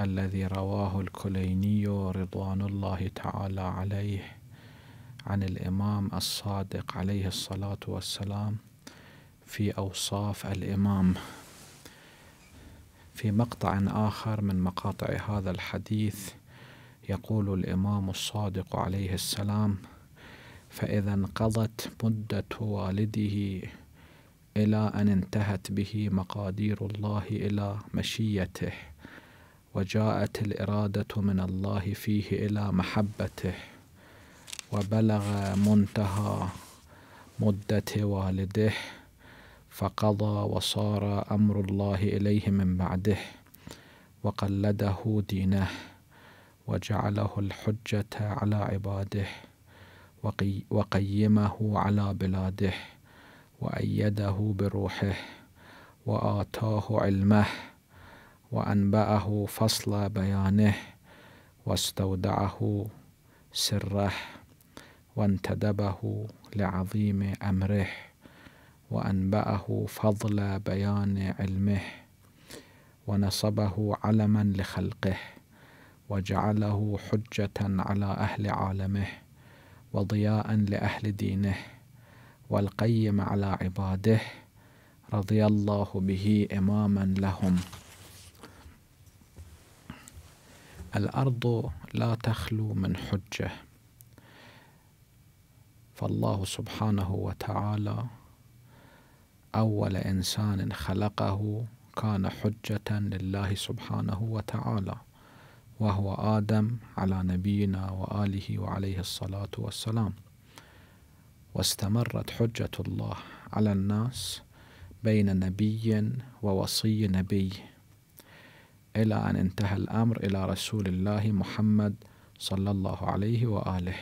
الذي رواه الكليني رضوان الله تعالى عليه عن الإمام الصادق عليه الصلاة والسلام في أوصاف الإمام في مقطع آخر من مقاطع هذا الحديث يقول الإمام الصادق عليه السلام فإذا انقضت مدة والده إلى أن انتهت به مقادير الله إلى مشيته وجاءت الإرادة من الله فيه إلى محبته وبلغ منتهى مدة والده فقضى وصار أمر الله إليه من بعده وقلده دينه وجعله الحجة على عباده وقي وقيمه على بلاده وأيده بروحه وآتاه علمه وأنبأه فصل بيانه واستودعه سره وانتدبه لعظيم أمره وأنبأه فضل بيان علمه ونصبه علما لخلقه وجعله حجة على أهل عالمه وضياء لأهل دينه والقيم على عباده رضي الله به إماما لهم الارض لا تخلو من حجه فالله سبحانه وتعالى اول انسان خلقه كان حجه لله سبحانه وتعالى وهو ادم على نبينا واله وعليه الصلاه والسلام واستمرت حجه الله على الناس بين نبي ووصي نبي إلى أن انتهى الأمر إلى رسول الله محمد صلى الله عليه وآله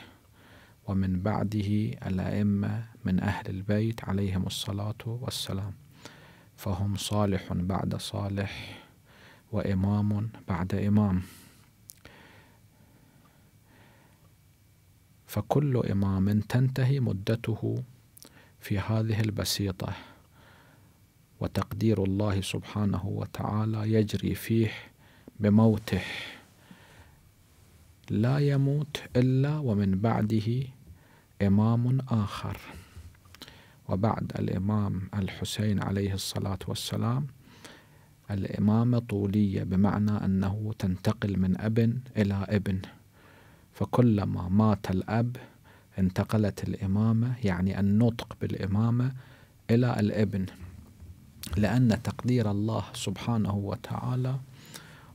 ومن بعده الأئمة من أهل البيت عليهم الصلاة والسلام فهم صالح بعد صالح وإمام بعد إمام فكل إمام تنتهي مدته في هذه البسيطة وتقدير الله سبحانه وتعالى يجري فيه بموته لا يموت إلا ومن بعده إمام آخر وبعد الإمام الحسين عليه الصلاة والسلام الإمامة طولية بمعنى أنه تنتقل من أب إلى ابن فكلما مات الأب انتقلت الإمامة يعني النطق بالإمامة إلى الابن لأن تقدير الله سبحانه وتعالى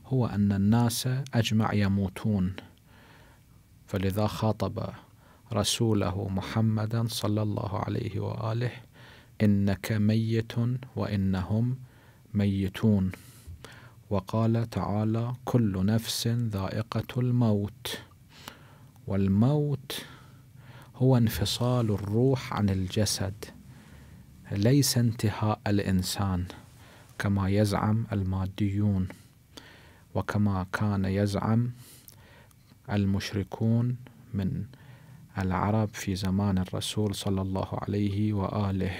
هو أن الناس أجمع يموتون فلذا خاطب رسوله محمدا صلى الله عليه وآله إنك ميت وإنهم ميتون وقال تعالى كل نفس ذائقة الموت والموت هو انفصال الروح عن الجسد ليس انتهاء الإنسان كما يزعم الماديون وكما كان يزعم المشركون من العرب في زمان الرسول صلى الله عليه وآله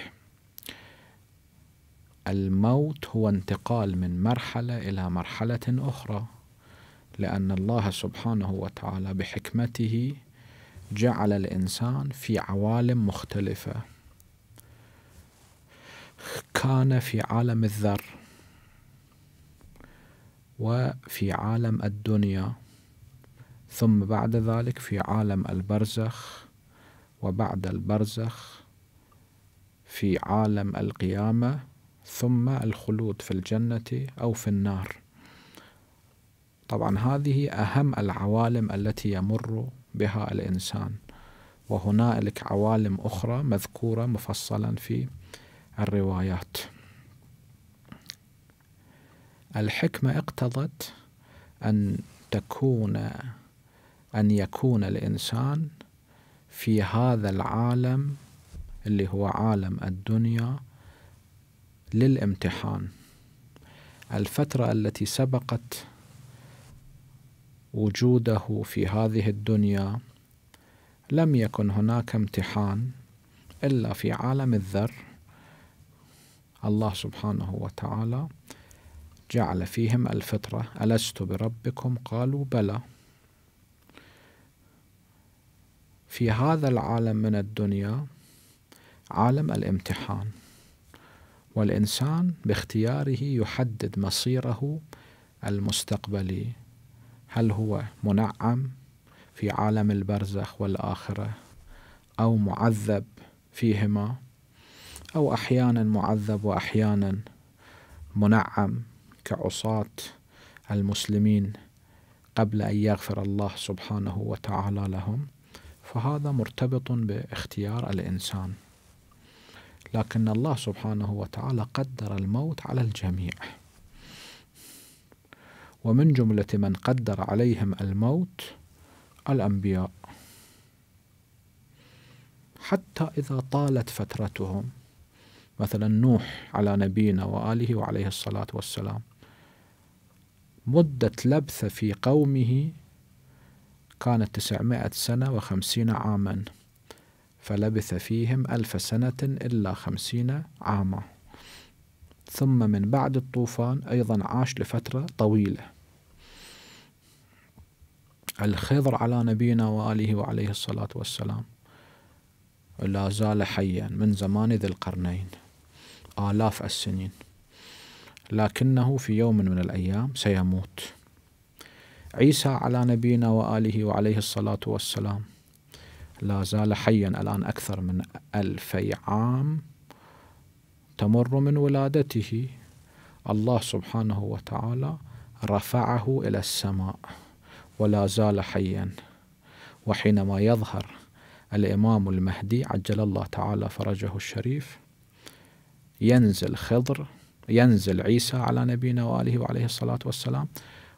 الموت هو انتقال من مرحلة إلى مرحلة أخرى لأن الله سبحانه وتعالى بحكمته جعل الإنسان في عوالم مختلفة كان في عالم الذر وفي عالم الدنيا ثم بعد ذلك في عالم البرزخ وبعد البرزخ في عالم القيامة ثم الخلود في الجنة أو في النار طبعا هذه أهم العوالم التي يمر بها الإنسان وهنالك عوالم أخرى مذكورة مفصلا في الروايات الحكمة اقتضت أن تكون أن يكون الإنسان في هذا العالم اللي هو عالم الدنيا للامتحان الفترة التي سبقت وجوده في هذه الدنيا لم يكن هناك امتحان إلا في عالم الذر الله سبحانه وتعالى جعل فيهم الفطرة ألست بربكم قالوا بلى في هذا العالم من الدنيا عالم الامتحان والإنسان باختياره يحدد مصيره المستقبلي هل هو منعم في عالم البرزخ والآخرة أو معذب فيهما أو أحيانا معذب وأحيانا منعم كعصاة المسلمين قبل أن يغفر الله سبحانه وتعالى لهم فهذا مرتبط باختيار الإنسان لكن الله سبحانه وتعالى قدر الموت على الجميع ومن جملة من قدر عليهم الموت الأنبياء حتى إذا طالت فترتهم مثلا نوح على نبينا وآله وعليه الصلاة والسلام مدة لبث في قومه كانت تسعمائة سنة وخمسين عاما فلبث فيهم ألف سنة إلا خمسين عاما ثم من بعد الطوفان أيضا عاش لفترة طويلة الخضر على نبينا وآله وعليه الصلاة والسلام لا زال حيا من زمان ذي القرنين آلاف السنين لكنه في يوم من الأيام سيموت عيسى على نبينا وآله وعليه الصلاة والسلام لا زال حيا الآن أكثر من ألفي عام تمر من ولادته الله سبحانه وتعالى رفعه إلى السماء ولا زال حيا وحينما يظهر الإمام المهدي عجل الله تعالى فرجه الشريف ينزل خضر ينزل عيسى على نبينا وآله وعليه الصلاة والسلام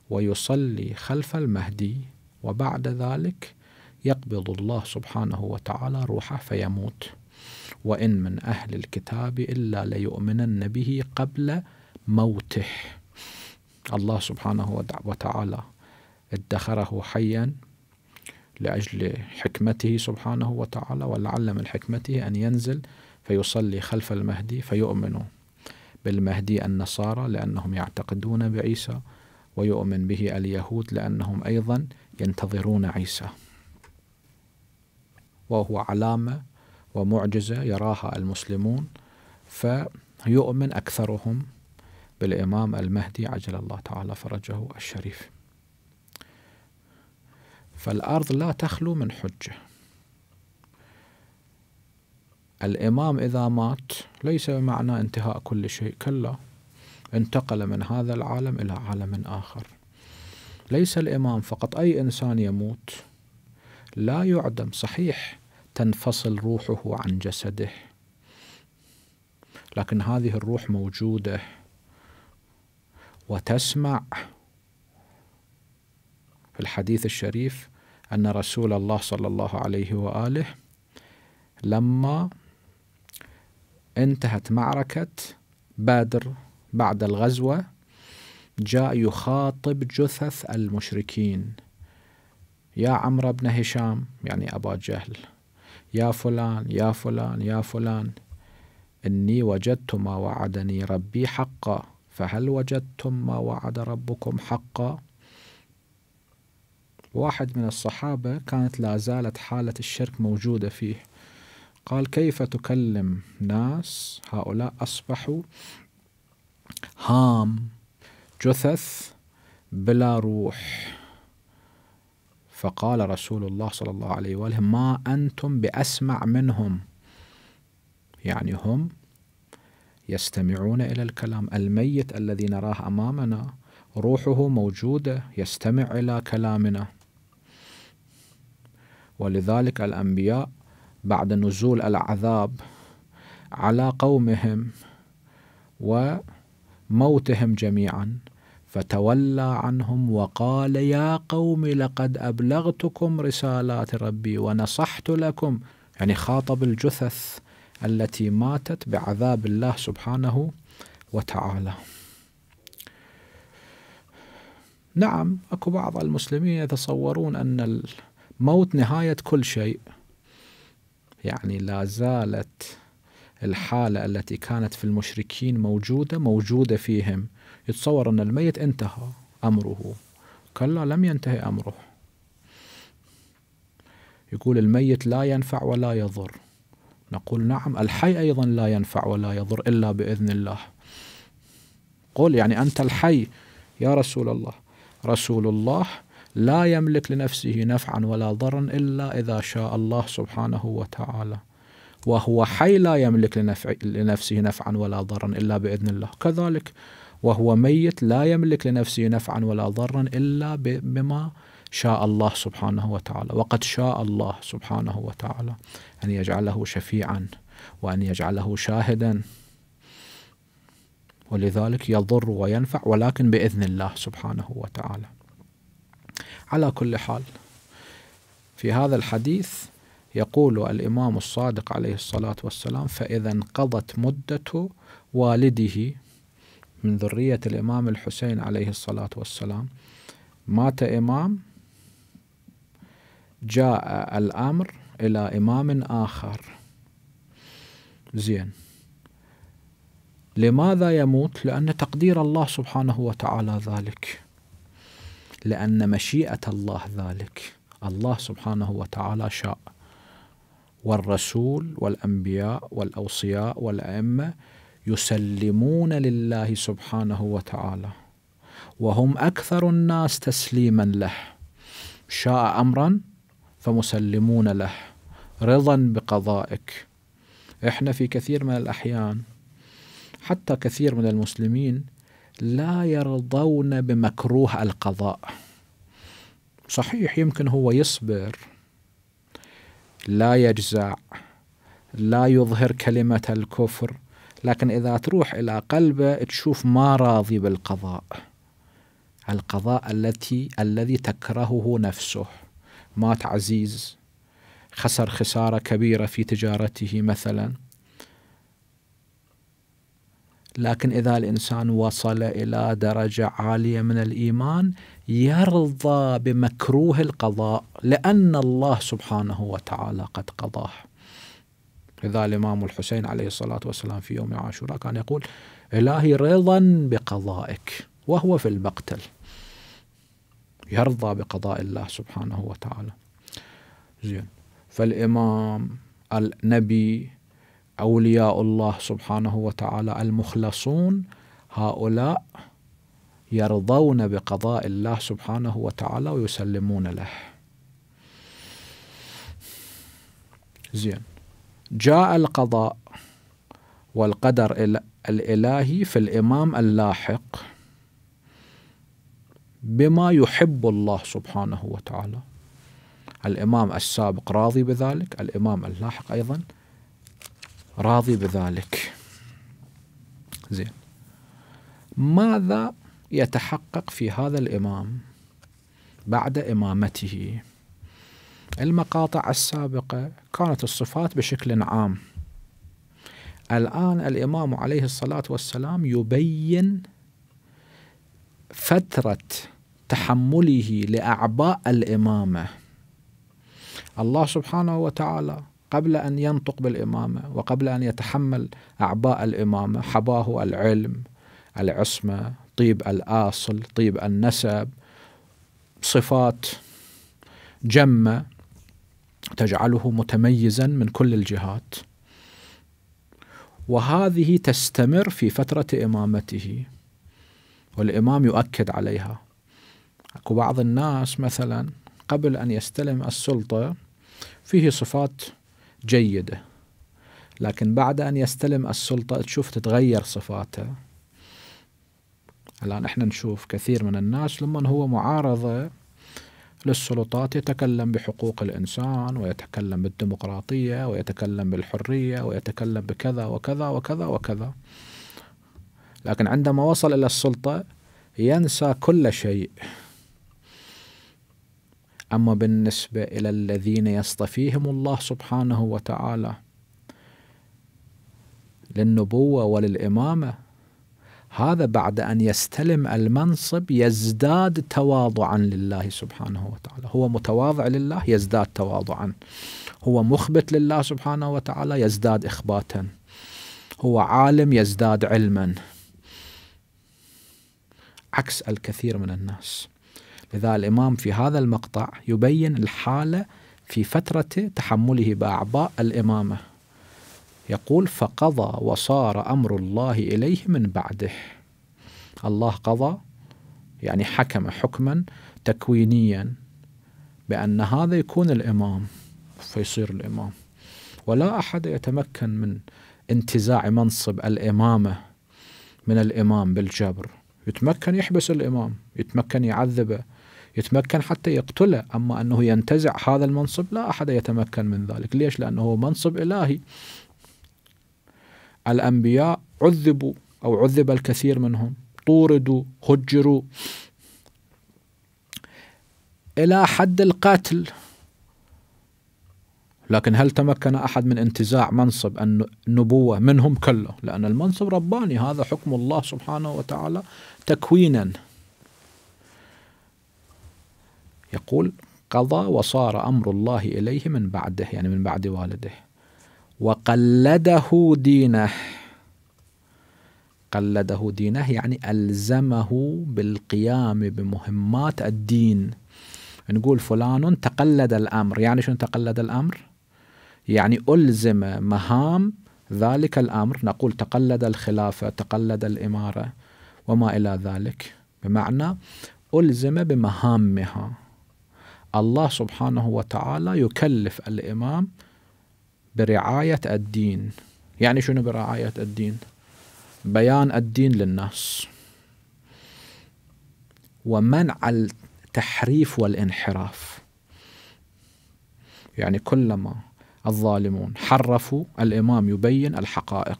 ويصلي خلف المهدي وبعد ذلك يقبض الله سبحانه وتعالى روحه فيموت وإن من أهل الكتاب إلا ليؤمنن به قبل موته الله سبحانه وتعالى ادخره حيا لأجل حكمته سبحانه وتعالى ولعل من حكمته أن ينزل فيصلي خلف المهدي فيؤمن بالمهدي النصارى لأنهم يعتقدون بعيسى ويؤمن به اليهود لأنهم أيضا ينتظرون عيسى وهو علامة ومعجزة يراها المسلمون فيؤمن أكثرهم بالإمام المهدي عجل الله تعالى فرجه الشريف فالأرض لا تخلو من حجة الإمام إذا مات ليس بمعنى انتهاء كل شيء كلا انتقل من هذا العالم إلى عالم آخر ليس الإمام فقط أي إنسان يموت لا يعدم صحيح تنفصل روحه عن جسده لكن هذه الروح موجوده وتسمع في الحديث الشريف ان رسول الله صلى الله عليه واله لما انتهت معركة بدر بعد الغزوة جاء يخاطب جثث المشركين يا عمرو بن هشام يعني أبا جهل يا فلان يا فلان يا فلان إني وجدت ما وعدني ربي حقا فهل وجدتم ما وعد ربكم حقا واحد من الصحابة كانت لا زالت حالة الشرك موجودة فيه قال كيف تكلم ناس هؤلاء أصبحوا هام جثث بلا روح فقال رسول الله صلى الله عليه وآله ما أنتم بأسمع منهم يعني هم يستمعون إلى الكلام الميت الذي نراه أمامنا روحه موجودة يستمع إلى كلامنا ولذلك الأنبياء بعد نزول العذاب على قومهم وموتهم جميعا فتولى عنهم وقال يا قوم لقد أبلغتكم رسالات ربي ونصحت لكم يعني خاطب الجثث التي ماتت بعذاب الله سبحانه وتعالى نعم أكو بعض المسلمين يتصورون أن الموت نهاية كل شيء يعني لا زالت الحالة التي كانت في المشركين موجودة موجودة فيهم يتصور أن الميت انتهى أمره كلا لم ينتهي أمره يقول الميت لا ينفع ولا يضر نقول نعم الحي أيضا لا ينفع ولا يضر إلا بإذن الله قل يعني أنت الحي يا رسول الله رسول الله لا يملك لنفسه نفعا ولا ضرا إلا إذا شاء الله سبحانه وتعالى وهو حي لا يملك لنفسه نفعا ولا ضرا إلا بإذن الله كذلك وهو ميت لا يملك لنفسه نفعا ولا ضرا إلا بما شاء الله سبحانه وتعالى وقد شاء الله سبحانه وتعالى أن يجعله شفيعا وأن يجعله شاهدا ولذلك يضر وينفع ولكن بإذن الله سبحانه وتعالى على كل حال في هذا الحديث يقول الإمام الصادق عليه الصلاة والسلام فإذا انقضت مدة والده من ذرية الإمام الحسين عليه الصلاة والسلام مات إمام جاء الأمر إلى إمام آخر زين لماذا يموت؟ لأن تقدير الله سبحانه وتعالى ذلك لأن مشيئة الله ذلك الله سبحانه وتعالى شاء والرسول والأنبياء والأوصياء والأئمة يسلمون لله سبحانه وتعالى وهم أكثر الناس تسليما له شاء أمرا فمسلمون له رضا بقضائك احنا في كثير من الأحيان حتى كثير من المسلمين لا يرضون بمكروه القضاء صحيح يمكن هو يصبر لا يجزع لا يظهر كلمة الكفر لكن إذا تروح إلى قلبه تشوف ما راضي بالقضاء القضاء التي الذي تكرهه نفسه مات عزيز خسر خسارة كبيرة في تجارته مثلاً لكن إذا الإنسان وصل إلى درجة عالية من الإيمان يرضى بمكروه القضاء لأن الله سبحانه وتعالى قد قضاه إذا الإمام الحسين عليه الصلاة والسلام في يوم عاشوراء كان يقول إلهي رضا بقضائك وهو في المقتل يرضى بقضاء الله سبحانه وتعالى زين فالإمام النبي أولياء الله سبحانه وتعالى المخلصون هؤلاء يرضون بقضاء الله سبحانه وتعالى ويسلمون له زين جاء القضاء والقدر الإلهي في الإمام اللاحق بما يحب الله سبحانه وتعالى الإمام السابق راضي بذلك الإمام اللاحق أيضا راضي بذلك زين ماذا يتحقق في هذا الإمام بعد إمامته المقاطع السابقة كانت الصفات بشكل عام الآن الإمام عليه الصلاة والسلام يبين فترة تحمله لأعباء الإمامة الله سبحانه وتعالى قبل أن ينطق بالإمامة وقبل أن يتحمل أعباء الإمامة حباه العلم العصمة طيب الآصل طيب النسب صفات جمة تجعله متميزا من كل الجهات وهذه تستمر في فترة إمامته والإمام يؤكد عليها أكو بعض الناس مثلا قبل أن يستلم السلطة فيه صفات جيدة لكن بعد أن يستلم السلطة تشوف تتغير صفاته الآن إحنا نشوف كثير من الناس لما هو معارضة للسلطات يتكلم بحقوق الإنسان ويتكلم بالديمقراطية ويتكلم بالحرية ويتكلم بكذا وكذا وكذا وكذا لكن عندما وصل إلى السلطة ينسى كل شيء أما بالنسبة إلى الذين يصطفيهم الله سبحانه وتعالى للنبوة وللإمامة هذا بعد أن يستلم المنصب يزداد تواضعا لله سبحانه وتعالى هو متواضع لله يزداد تواضعا هو مخبت لله سبحانه وتعالى يزداد إخباتا هو عالم يزداد علما عكس الكثير من الناس لذا الإمام في هذا المقطع يبين الحالة في فترة تحمله بأعباء الإمامة يقول فقضى وصار أمر الله إليه من بعده الله قضى يعني حكم حكما تكوينيا بأن هذا يكون الإمام فيصير الإمام ولا أحد يتمكن من انتزاع منصب الإمامة من الإمام بالجبر يتمكن يحبس الإمام يتمكن يعذبه يتمكن حتى يقتله أما أنه ينتزع هذا المنصب لا أحد يتمكن من ذلك ليش؟ لأنه منصب إلهي الأنبياء عذبوا أو عذب الكثير منهم طوردوا هجروا إلى حد القتل لكن هل تمكن أحد من انتزاع منصب النبوة منهم كله لأن المنصب رباني هذا حكم الله سبحانه وتعالى تكوينا يقول قضى وصار أمر الله إليه من بعده يعني من بعد والده وقلده دينه قلده دينه يعني ألزمه بالقيام بمهمات الدين نقول فلان تقلد الأمر يعني شنو تقلد الأمر يعني ألزم مهام ذلك الأمر نقول تقلد الخلافة تقلد الإمارة وما إلى ذلك بمعنى ألزم بمهامها الله سبحانه وتعالى يكلف الإمام برعاية الدين يعني شنو برعاية الدين بيان الدين للناس ومنع التحريف والانحراف يعني كلما الظالمون حرفوا الإمام يبين الحقائق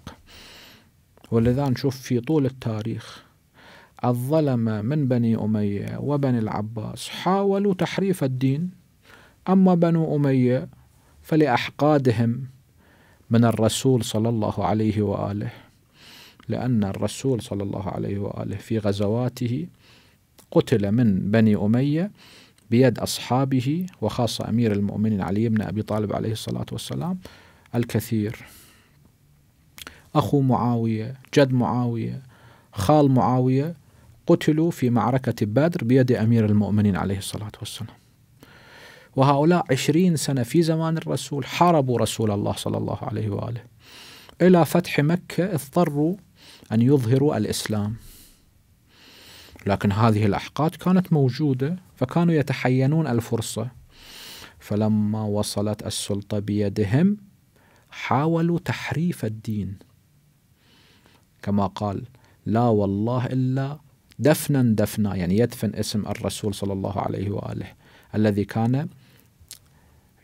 ولذا نشوف في طول التاريخ الظلمة من بني أمية وبني العباس حاولوا تحريف الدين أما بنو أمية فلأحقادهم من الرسول صلى الله عليه وآله لأن الرسول صلى الله عليه وآله في غزواته قتل من بني أمية بيد أصحابه وخاصة أمير المؤمنين علي بن أبي طالب عليه الصلاة والسلام الكثير أخو معاوية جد معاوية خال معاوية قتلوا في معركة بدر بيد أمير المؤمنين عليه الصلاة والسلام وهؤلاء عشرين سنة في زمان الرسول حاربوا رسول الله صلى الله عليه وآله إلى فتح مكة اضطروا أن يظهروا الإسلام لكن هذه الأحقاد كانت موجودة فكانوا يتحينون الفرصة فلما وصلت السلطة بيدهم حاولوا تحريف الدين كما قال لا والله إلا دفنا دفنا يعني يدفن اسم الرسول صلى الله عليه وآله الذي كان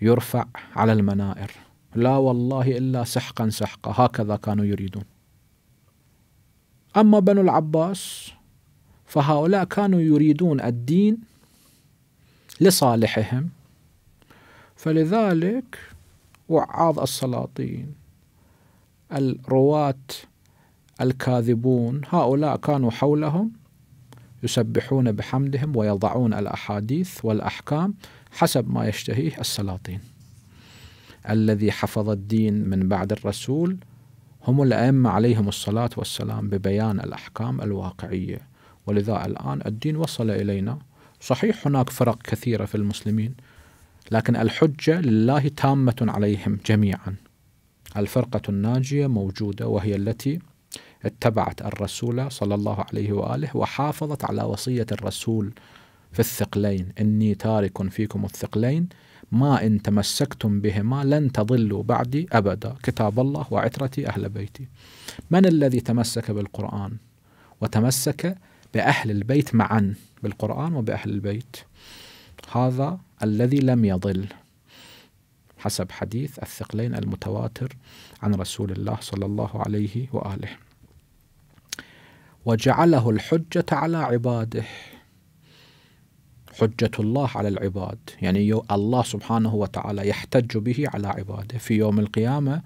يرفع على المنائر لا والله إلا سحقا سحقا هكذا كانوا يريدون أما بنو العباس فهؤلاء كانوا يريدون الدين لصالحهم فلذلك وعاظ السلاطين الرواة الكاذبون هؤلاء كانوا حولهم يسبحون بحمدهم ويضعون الأحاديث والأحكام حسب ما يشتهيه السلاطين الذي حفظ الدين من بعد الرسول هم الأئمة عليهم الصلاة والسلام ببيان الأحكام الواقعية ولذا الآن الدين وصل إلينا صحيح هناك فرق كثيرة في المسلمين لكن الحجة لله تامة عليهم جميعا الفرقة الناجية موجودة وهي التي اتبعت الرسول صلى الله عليه واله وحافظت على وصيه الرسول في الثقلين اني تارك فيكم الثقلين ما ان تمسكتم بهما لن تضلوا بعدي ابدا كتاب الله وعترتي اهل بيتي. من الذي تمسك بالقران وتمسك باهل البيت معا بالقران وباهل البيت؟ هذا الذي لم يضل حسب حديث الثقلين المتواتر عن رسول الله صلى الله عليه واله. وجعله الحجة على عباده حجة الله على العباد يعني الله سبحانه وتعالى يحتج به على عباده في يوم القيامة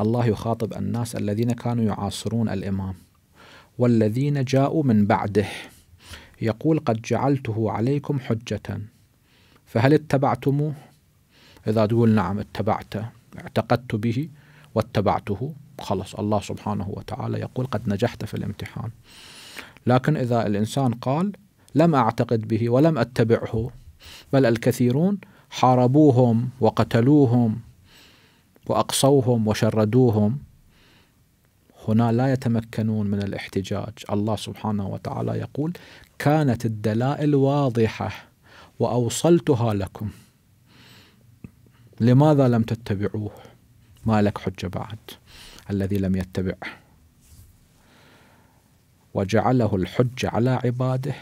الله يخاطب الناس الذين كانوا يعاصرون الإمام والذين جاءوا من بعده يقول قد جعلته عليكم حجة فهل اتبعتموه إذا تقول نعم اتبعته اعتقدت به واتبعته خلص الله سبحانه وتعالى يقول قد نجحت في الامتحان لكن إذا الإنسان قال لم أعتقد به ولم أتبعه بل الكثيرون حاربوهم وقتلوهم وأقصوهم وشردوهم هنا لا يتمكنون من الاحتجاج الله سبحانه وتعالى يقول كانت الدلائل واضحة وأوصلتها لكم لماذا لم تتبعوه ما لك حجة بعد الذي لم يتبعه وجعله الحج على عباده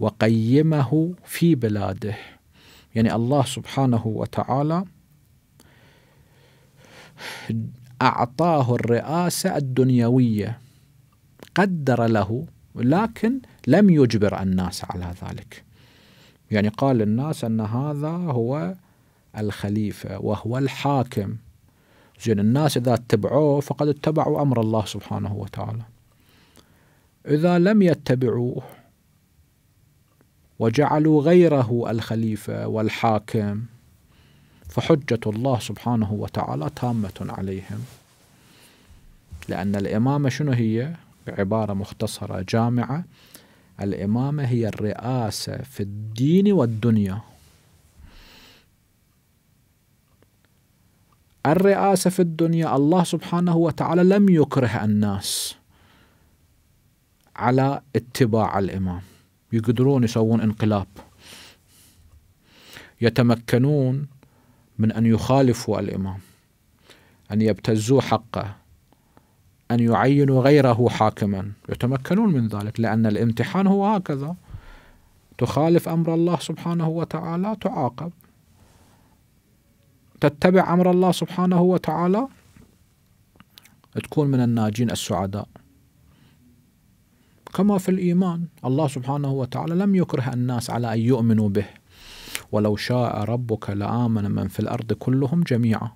وقيمه في بلاده يعني الله سبحانه وتعالى أعطاه الرئاسة الدنيوية قدر له لكن لم يجبر الناس على ذلك يعني قال الناس أن هذا هو الخليفة وهو الحاكم زين الناس إذا اتبعوه فقد اتبعوا أمر الله سبحانه وتعالى إذا لم يتبعوه وجعلوا غيره الخليفة والحاكم فحجة الله سبحانه وتعالى تامة عليهم لأن الإمامة شنو هي؟ بعبارة مختصرة جامعة الإمامة هي الرئاسة في الدين والدنيا الرئاسة في الدنيا الله سبحانه وتعالى لم يكره الناس على اتباع الإمام يقدرون يسوون انقلاب يتمكنون من أن يخالفوا الإمام أن يبتزوا حقه أن يعينوا غيره حاكما يتمكنون من ذلك لأن الامتحان هو هكذا تخالف أمر الله سبحانه وتعالى تعاقب تتبع أمر الله سبحانه وتعالى تكون من الناجين السعداء كما في الإيمان الله سبحانه وتعالى لم يكره الناس على أن يؤمنوا به ولو شاء ربك لآمن من في الأرض كلهم جميعا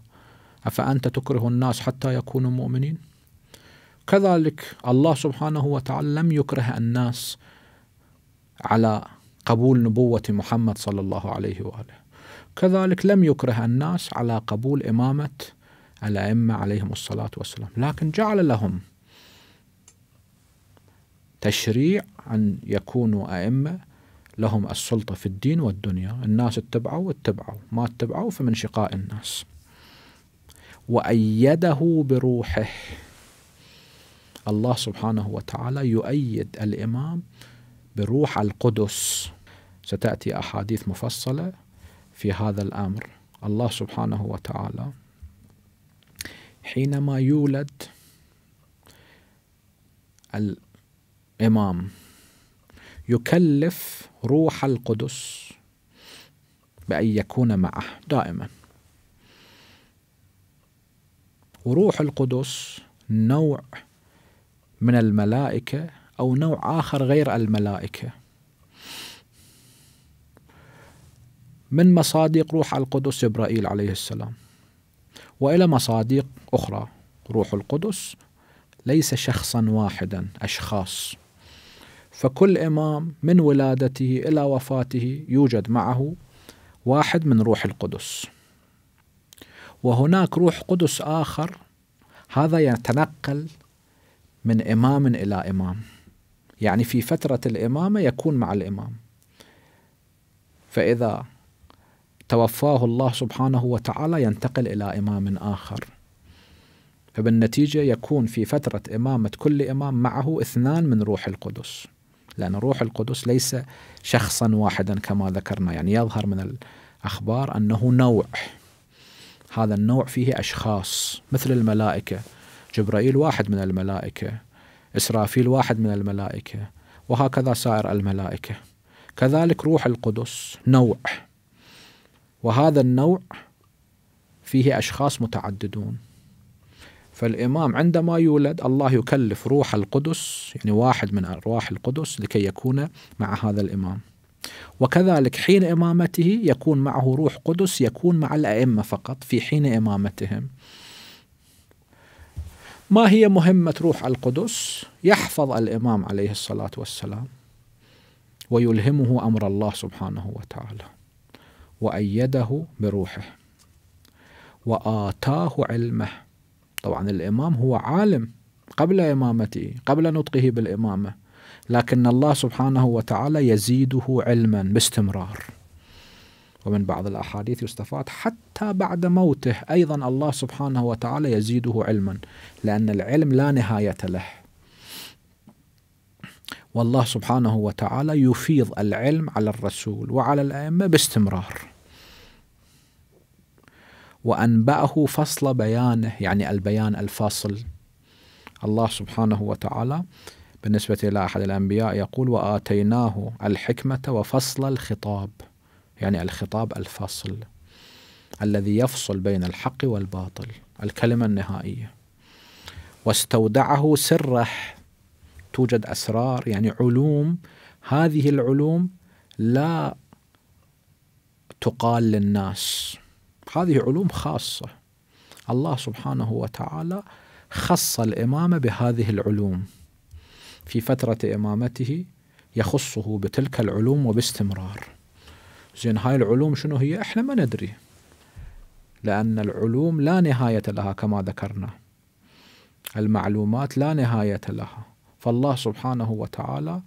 أفأنت تكره الناس حتى يكونوا مؤمنين كذلك الله سبحانه وتعالى لم يكره الناس على قبول نبوة محمد صلى الله عليه وآله كذلك لم يكره الناس على قبول إمامة الأئمة عليهم الصلاة والسلام لكن جعل لهم تشريع أن يكونوا أئمة لهم السلطة في الدين والدنيا الناس اتبعوا اتبعوا ما اتبعوا فمن شقاء الناس وأيده بروحه الله سبحانه وتعالى يؤيد الإمام بروح القدس ستأتي أحاديث مفصلة في هذا الامر الله سبحانه وتعالى حينما يولد الامام يكلف روح القدس بان يكون معه دائما وروح القدس نوع من الملائكه او نوع اخر غير الملائكه من مصادق روح القدس جبرائيل عليه السلام والى مصادق اخرى روح القدس ليس شخصا واحدا اشخاص فكل امام من ولادته الى وفاته يوجد معه واحد من روح القدس وهناك روح قدس اخر هذا يتنقل من امام الى امام يعني في فتره الامامه يكون مع الامام فاذا توفاه الله سبحانه وتعالى ينتقل إلى إمام آخر فبالنتيجة يكون في فترة إمامة كل إمام معه اثنان من روح القدس لأن روح القدس ليس شخصا واحدا كما ذكرنا يعني يظهر من الأخبار أنه نوع هذا النوع فيه أشخاص مثل الملائكة جبرائيل واحد من الملائكة إسرافيل واحد من الملائكة وهكذا سائر الملائكة كذلك روح القدس نوع وهذا النوع فيه أشخاص متعددون فالإمام عندما يولد الله يكلف روح القدس يعني واحد من أرواح القدس لكي يكون مع هذا الإمام وكذلك حين إمامته يكون معه روح قدس يكون مع الأئمة فقط في حين إمامتهم ما هي مهمة روح القدس؟ يحفظ الإمام عليه الصلاة والسلام ويلهمه أمر الله سبحانه وتعالى وأيده بروحه وآتاه علمه طبعا الإمام هو عالم قبل إمامته قبل نطقه بالإمامة لكن الله سبحانه وتعالى يزيده علما باستمرار ومن بعض الأحاديث يستفاد حتى بعد موته أيضا الله سبحانه وتعالى يزيده علما لأن العلم لا نهاية له والله سبحانه وتعالى يفيض العلم على الرسول وعلى الأئمة باستمرار وأنبأه فصل بيانه يعني البيان الفاصل الله سبحانه وتعالى بالنسبة إلى أحد الأنبياء يقول وآتيناه الحكمة وفصل الخطاب يعني الخطاب الفصل الذي يفصل بين الحق والباطل الكلمة النهائية واستودعه سره توجد أسرار يعني علوم هذه العلوم لا تقال للناس هذه علوم خاصة الله سبحانه وتعالى خص الإمامة بهذه العلوم في فترة إمامته يخصه بتلك العلوم وباستمرار زين هاي العلوم شنو هي احنا ما ندري لأن العلوم لا نهاية لها كما ذكرنا المعلومات لا نهاية لها فالله سبحانه وتعالى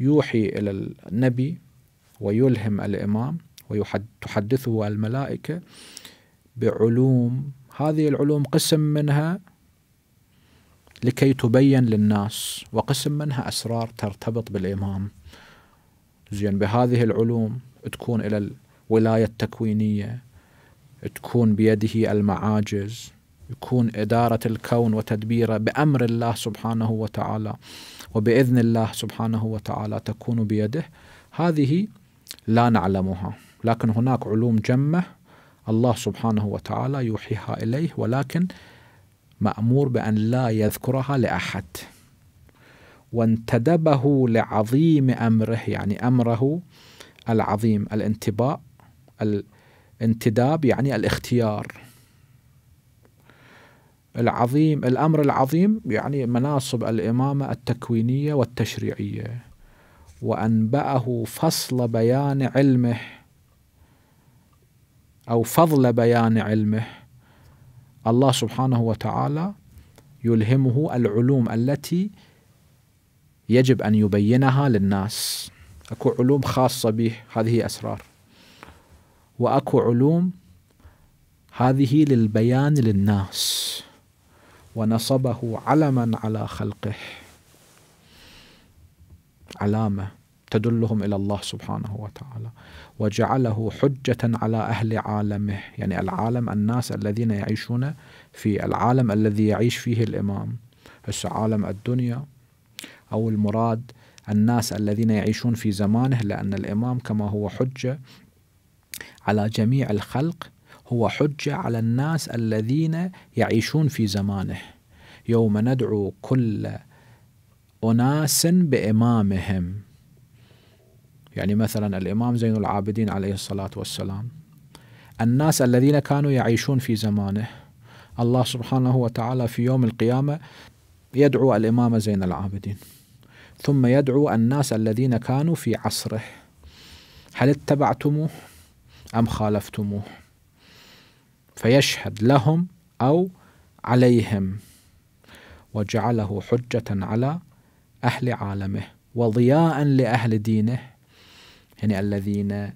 يوحي إلى النبي ويلهم الإمام وتحدثه الملائكة بعلوم هذه العلوم قسم منها لكي تبين للناس وقسم منها أسرار ترتبط بالإمام زين بهذه العلوم تكون إلى الولاية التكوينية تكون بيده المعاجز يكون إدارة الكون وتدبيره بأمر الله سبحانه وتعالى وبإذن الله سبحانه وتعالى تكون بيده هذه لا نعلمها لكن هناك علوم جمة الله سبحانه وتعالى يوحيها إليه ولكن مأمور بأن لا يذكرها لأحد وانتدبه لعظيم أمره يعني أمره العظيم الانتباء الانتداب يعني الاختيار العظيم الأمر العظيم يعني مناصب الإمامة التكوينية والتشريعية وأنبأه فصل بيان علمه أو فضل بيان علمه الله سبحانه وتعالى يلهمه العلوم التي يجب أن يبينها للناس أكو علوم خاصة به هذه أسرار وأكو علوم هذه للبيان للناس ونصبه علما على خلقه علامة تدلهم إلى الله سبحانه وتعالى وجعله حجة على أهل عالمه يعني العالم الناس الذين يعيشون في العالم الذي يعيش فيه الإمام هسه عالم الدنيا أو المراد الناس الذين يعيشون في زمانه لأن الإمام كما هو حجة على جميع الخلق هو حجة على الناس الذين يعيشون في زمانه يوم ندعو كل أناس بإمامهم يعني مثلا الإمام زين العابدين عليه الصلاة والسلام الناس الذين كانوا يعيشون في زمانه الله سبحانه وتعالى في يوم القيامة يدعو الإمام زين العابدين ثم يدعو الناس الذين كانوا في عصره هل اتبعتموه أم خالفتموه فيشهد لهم أو عليهم وجعله حجة على أهل عالمه وضياء لأهل دينه يعني الذين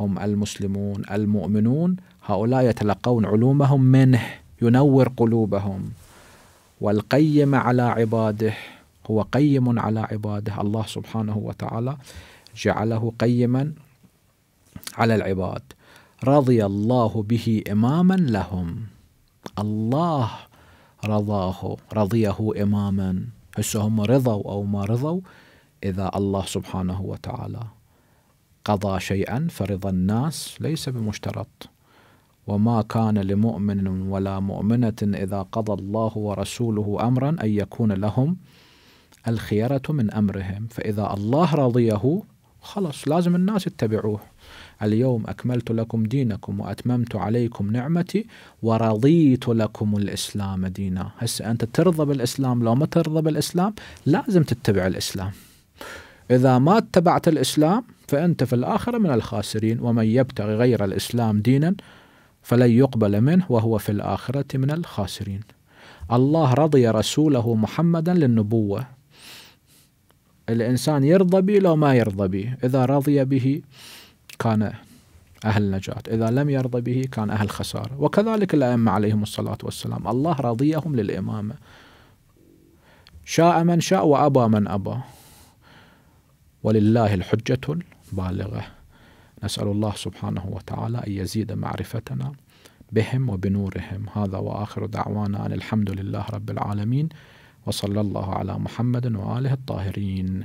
هم المسلمون المؤمنون هؤلاء يتلقون علومهم منه ينور قلوبهم والقيم على عباده هو قيم على عباده الله سبحانه وتعالى جعله قيما على العباد رضي الله به إماما لهم الله رضاه رضيه إماما هسه هم رضوا أو ما رضوا إذا الله سبحانه وتعالى قضى شيئا فرض الناس ليس بمشترط وما كان لمؤمن ولا مؤمنة إذا قضى الله ورسوله أمرا أن يكون لهم الخيرة من أمرهم فإذا الله رضيه خلص لازم الناس يتبعوه اليوم أكملت لكم دينكم وأتممت عليكم نعمتي ورضيت لكم الإسلام دينا هسه أنت ترضى بالإسلام لو ما ترضى بالإسلام لازم تتبع الإسلام إذا ما اتبعت الإسلام فأنت في الآخرة من الخاسرين ومن يبتغي غير الإسلام دينا فلن يقبل منه وهو في الآخرة من الخاسرين الله رضي رسوله محمدا للنبوة الإنسان يرضى به لو ما يرضى به إذا رضي به كان أهل نجاة إذا لم يرضى به كان أهل خسارة وكذلك الأئمة عليهم الصلاة والسلام الله رضيهم للإمامة شاء من شاء وأبى من أبى ولله الحجة البالغة نسأل الله سبحانه وتعالى أن يزيد معرفتنا بهم وبنورهم هذا وآخر دعوانا أن الحمد لله رب العالمين وصلى الله على محمد وآله الطاهرين